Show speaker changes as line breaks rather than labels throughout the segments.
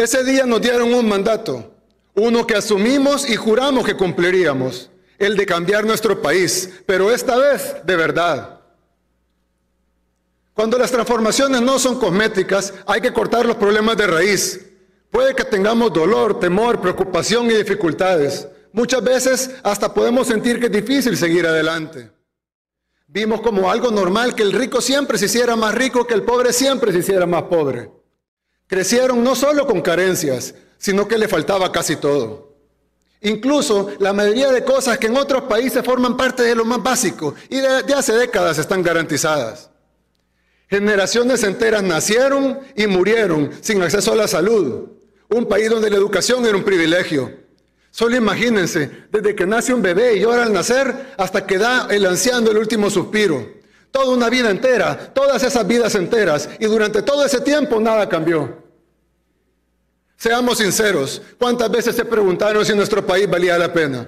Ese día nos dieron un mandato, uno que asumimos y juramos que cumpliríamos, el de cambiar nuestro país, pero esta vez de verdad. Cuando las transformaciones no son cosméticas, hay que cortar los problemas de raíz. Puede que tengamos dolor, temor, preocupación y dificultades. Muchas veces hasta podemos sentir que es difícil seguir adelante. Vimos como algo normal que el rico siempre se hiciera más rico, que el pobre siempre se hiciera más pobre. Crecieron no solo con carencias, sino que le faltaba casi todo. Incluso la mayoría de cosas que en otros países forman parte de lo más básico y de, hace décadas están garantizadas. Generaciones enteras nacieron y murieron sin acceso a la salud. Un país donde la educación era un privilegio. Solo imagínense, desde que nace un bebé y llora al nacer hasta que da el anciano el último suspiro. Toda una vida entera, todas esas vidas enteras. Y durante todo ese tiempo nada cambió. Seamos sinceros, ¿cuántas veces se preguntaron si nuestro país valía la pena?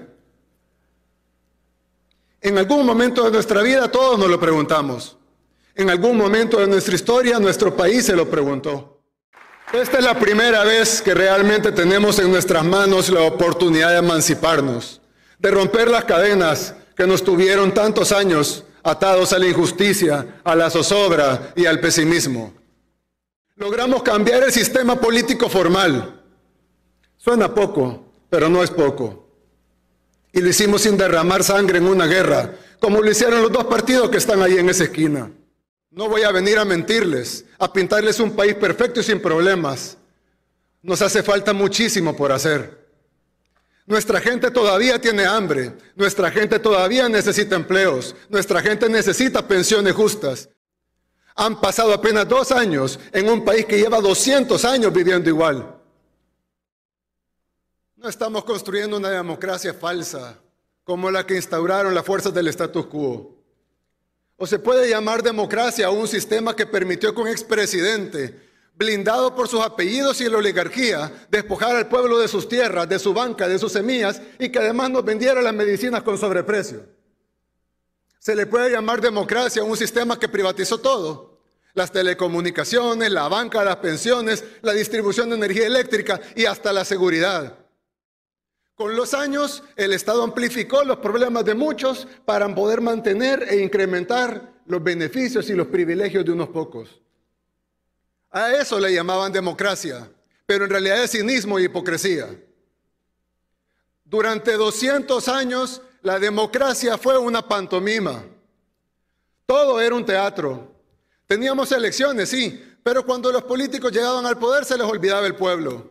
En algún momento de nuestra vida todos nos lo preguntamos. En algún momento de nuestra historia nuestro país se lo preguntó. Esta es la primera vez que realmente tenemos en nuestras manos la oportunidad de emanciparnos, de romper las cadenas que nos tuvieron tantos años atados a la injusticia, a la zozobra y al pesimismo. Logramos cambiar el sistema político formal. Suena poco, pero no es poco. Y lo hicimos sin derramar sangre en una guerra, como lo hicieron los dos partidos que están ahí en esa esquina. No voy a venir a mentirles, a pintarles un país perfecto y sin problemas. Nos hace falta muchísimo por hacer. Nuestra gente todavía tiene hambre, nuestra gente todavía necesita empleos, nuestra gente necesita pensiones justas, han pasado apenas dos años en un país que lleva 200 años viviendo igual. No estamos construyendo una democracia falsa como la que instauraron las fuerzas del status quo. O se puede llamar democracia a un sistema que permitió que un expresidente, blindado por sus apellidos y la oligarquía, despojar al pueblo de sus tierras, de su banca, de sus semillas y que además nos vendiera las medicinas con sobreprecio. Se le puede llamar democracia a un sistema que privatizó todo, las telecomunicaciones, la banca, las pensiones, la distribución de energía eléctrica y hasta la seguridad. Con los años, el Estado amplificó los problemas de muchos para poder mantener e incrementar los beneficios y los privilegios de unos pocos. A eso le llamaban democracia, pero en realidad es cinismo y hipocresía. Durante 200 años, la democracia fue una pantomima. Todo era un teatro. Teníamos elecciones, sí, pero cuando los políticos llegaban al poder se les olvidaba el pueblo.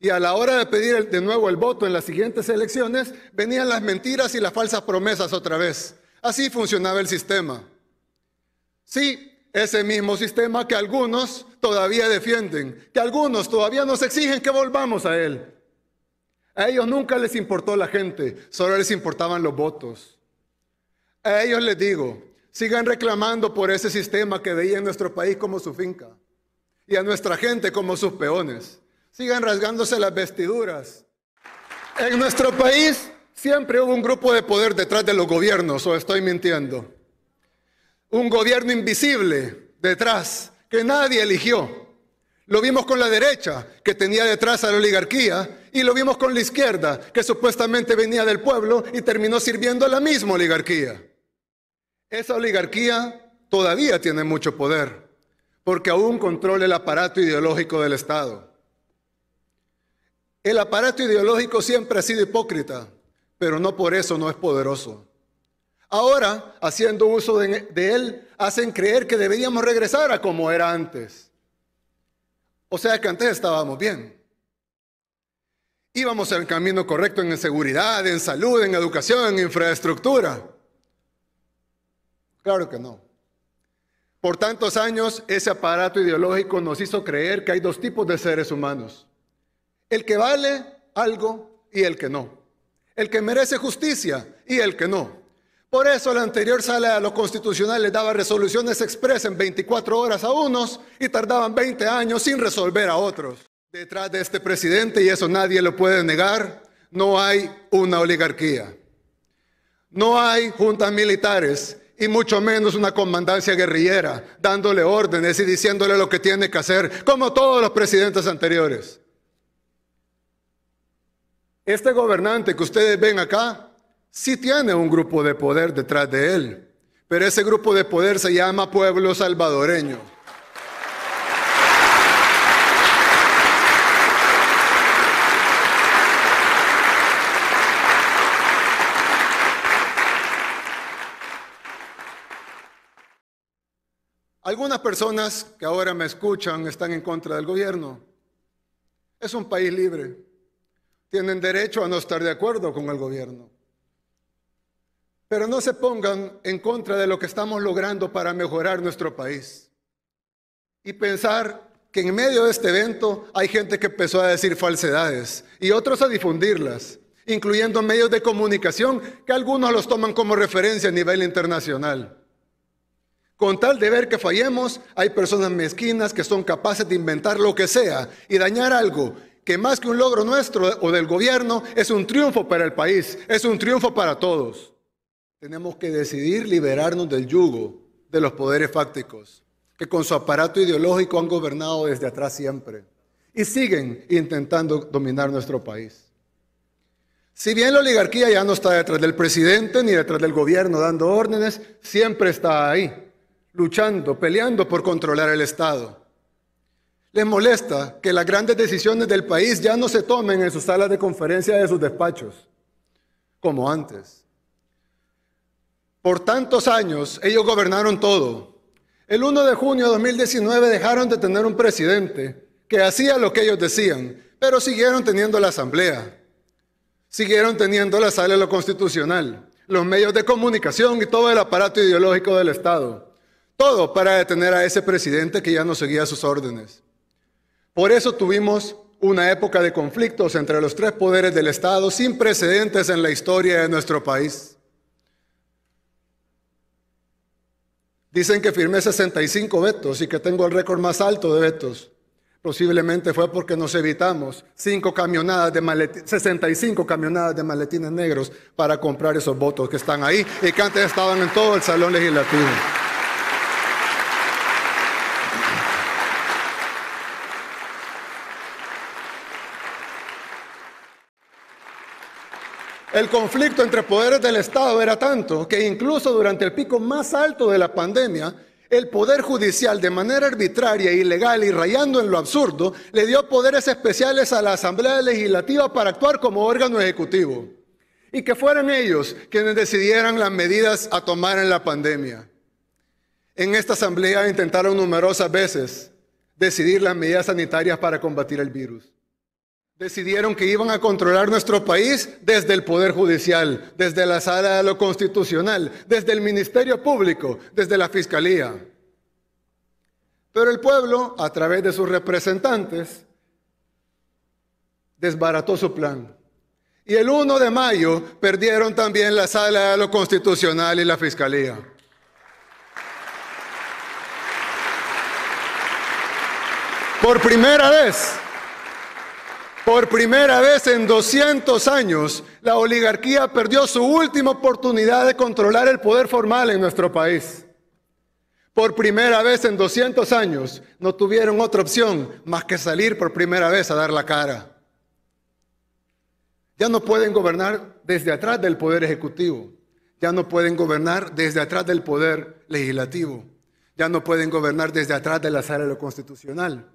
Y a la hora de pedir de nuevo el voto en las siguientes elecciones, venían las mentiras y las falsas promesas otra vez. Así funcionaba el sistema. Sí, ese mismo sistema que algunos todavía defienden, que algunos todavía nos exigen que volvamos a él. A ellos nunca les importó la gente, solo les importaban los votos. A ellos les digo, Sigan reclamando por ese sistema que veía en nuestro país como su finca y a nuestra gente como sus peones. Sigan rasgándose las vestiduras. En nuestro país siempre hubo un grupo de poder detrás de los gobiernos, o estoy mintiendo. Un gobierno invisible detrás, que nadie eligió. Lo vimos con la derecha, que tenía detrás a la oligarquía, y lo vimos con la izquierda, que supuestamente venía del pueblo y terminó sirviendo a la misma oligarquía. Esa oligarquía todavía tiene mucho poder, porque aún controla el aparato ideológico del Estado. El aparato ideológico siempre ha sido hipócrita, pero no por eso no es poderoso. Ahora, haciendo uso de, él, hacen creer que deberíamos regresar a como era antes. O sea que antes estábamos bien. Íbamos en el camino correcto en seguridad, en salud, en educación, en infraestructura. Claro que no. Por tantos años ese aparato ideológico nos hizo creer que hay dos tipos de seres humanos. El que vale algo y el que no. El que merece justicia y el que no. Por eso la anterior sala de lo constitucional le daba resoluciones expresas en 24 horas a unos y tardaban 20 años sin resolver a otros. Detrás de este presidente, y eso nadie lo puede negar, no hay una oligarquía. No hay juntas militares y mucho menos una comandancia guerrillera, dándole órdenes y diciéndole lo que tiene que hacer, como todos los presidentes anteriores. Este gobernante que ustedes ven acá, sí tiene un grupo de poder detrás de él, pero ese grupo de poder se llama pueblo salvadoreño. Algunas personas que ahora me escuchan están en contra del gobierno. Es un país libre. Tienen derecho a no estar de acuerdo con el gobierno. Pero no se pongan en contra de lo que estamos logrando para mejorar nuestro país. Y pensar que en medio de este evento hay gente que empezó a decir falsedades y otros a difundirlas, incluyendo medios de comunicación que algunos los toman como referencia a nivel internacional. Con tal de ver que fallemos, hay personas mezquinas que son capaces de inventar lo que sea y dañar algo que más que un logro nuestro o del gobierno es un triunfo para el país, es un triunfo para todos. Tenemos que decidir liberarnos del yugo de los poderes fácticos que con su aparato ideológico han gobernado desde atrás siempre y siguen intentando dominar nuestro país. Si bien la oligarquía ya no está detrás del presidente ni detrás del gobierno dando órdenes, siempre está ahí luchando, peleando por controlar el Estado. Les molesta que las grandes decisiones del país ya no se tomen en sus salas de conferencia de sus despachos, como antes. Por tantos años ellos gobernaron todo. El 1 de junio de 2019 dejaron de tener un presidente que hacía lo que ellos decían, pero siguieron teniendo la asamblea, siguieron teniendo la sala de lo constitucional, los medios de comunicación y todo el aparato ideológico del Estado. Todo para detener a ese presidente que ya no seguía sus órdenes. Por eso tuvimos una época de conflictos entre los tres poderes del Estado sin precedentes en la historia de nuestro país. Dicen que firmé 65 vetos y que tengo el récord más alto de vetos. Posiblemente fue porque nos evitamos cinco camionadas de 65 camionadas de maletines negros para comprar esos votos que están ahí y que antes estaban en todo el salón legislativo. El conflicto entre poderes del Estado era tanto que incluso durante el pico más alto de la pandemia, el Poder Judicial, de manera arbitraria, ilegal y rayando en lo absurdo, le dio poderes especiales a la Asamblea Legislativa para actuar como órgano ejecutivo. Y que fueran ellos quienes decidieran las medidas a tomar en la pandemia. En esta Asamblea intentaron numerosas veces decidir las medidas sanitarias para combatir el virus decidieron que iban a controlar nuestro país desde el Poder Judicial, desde la Sala de lo Constitucional, desde el Ministerio Público, desde la Fiscalía. Pero el pueblo, a través de sus representantes, desbarató su plan. Y el 1 de mayo perdieron también la Sala de lo Constitucional y la Fiscalía. Por primera vez, por primera vez en 200 años, la oligarquía perdió su última oportunidad de controlar el poder formal en nuestro país. Por primera vez en 200 años, no tuvieron otra opción más que salir por primera vez a dar la cara. Ya no pueden gobernar desde atrás del poder ejecutivo, ya no pueden gobernar desde atrás del poder legislativo, ya no pueden gobernar desde atrás de la sala de lo constitucional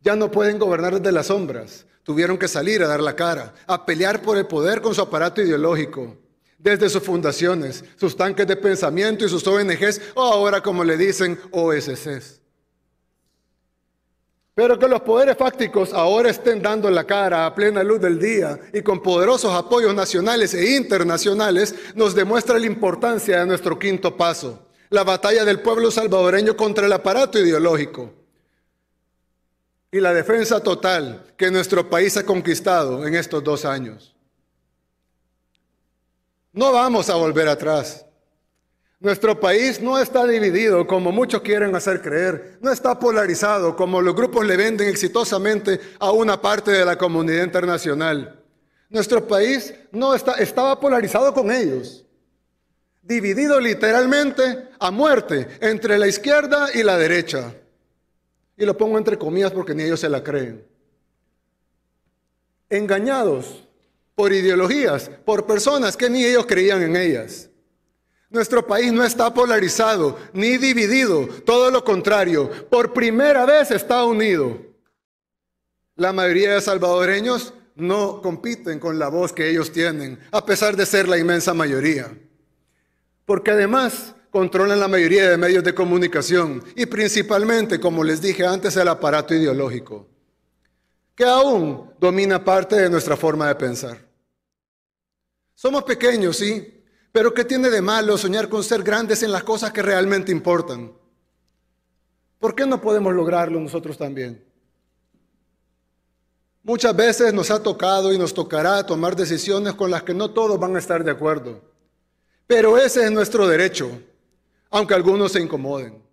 ya no pueden gobernar desde las sombras. Tuvieron que salir a dar la cara, a pelear por el poder con su aparato ideológico, desde sus fundaciones, sus tanques de pensamiento y sus ONGs, o ahora como le dicen, OSCs. Pero que los poderes fácticos ahora estén dando la cara a plena luz del día y con poderosos apoyos nacionales e internacionales nos demuestra la importancia de nuestro quinto paso, la batalla del pueblo salvadoreño contra el aparato ideológico y la defensa total que nuestro país ha conquistado en estos dos años. No vamos a volver atrás. Nuestro país no está dividido como muchos quieren hacer creer, no está polarizado como los grupos le venden exitosamente a una parte de la comunidad internacional. Nuestro país no está, estaba polarizado con ellos, dividido literalmente a muerte entre la izquierda y la derecha. Y lo pongo entre comillas porque ni ellos se la creen. Engañados por ideologías, por personas que ni ellos creían en ellas. Nuestro país no está polarizado ni dividido, todo lo contrario, por primera vez está unido. La mayoría de salvadoreños no compiten con la voz que ellos tienen, a pesar de ser la inmensa mayoría. Porque además, controlan la mayoría de medios de comunicación y principalmente, como les dije antes, el aparato ideológico, que aún domina parte de nuestra forma de pensar. Somos pequeños, sí, pero ¿qué tiene de malo soñar con ser grandes en las cosas que realmente importan? ¿Por qué no podemos lograrlo nosotros también? Muchas veces nos ha tocado y nos tocará tomar decisiones con las que no todos van a estar de acuerdo. Pero ese es nuestro derecho aunque algunos se incomoden.